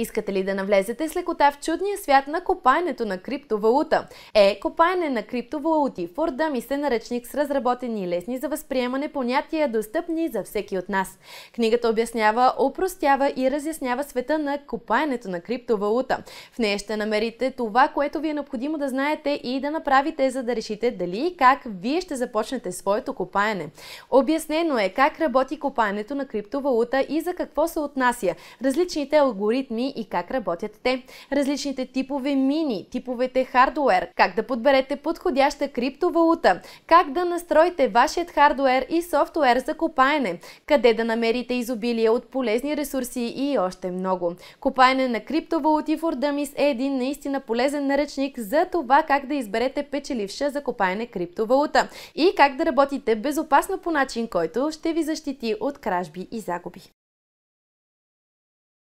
Искате ли да навлезете с лекота в чудния свят на копаенето на криптовалута? Е, копаене на криптовалути. форда ми се наръчник с разработени и лесни за възприемане понятия, достъпни за всеки от нас. Книгата обяснява, опростява и разяснява света на копаенето на криптовалута. В нея ще намерите това, което ви е необходимо да знаете и да направите, за да решите дали и как вие ще започнете своето копаене. Обяснено е как работи копаенето на криптовалута и за какво се отнася, различните алгоритми и как работят те, различните типове мини, типовете хардуер, как да подберете подходяща криптовалута, как да настроите вашият хардуер и софтуер за копаене, къде да намерите изобилие от полезни ресурси и още много. Копаене на криптовалути в Dummies е един наистина полезен наръчник за това как да изберете печеливша за копаене криптовалута и как да работите безопасно по начин, който ще ви защити от кражби и загуби.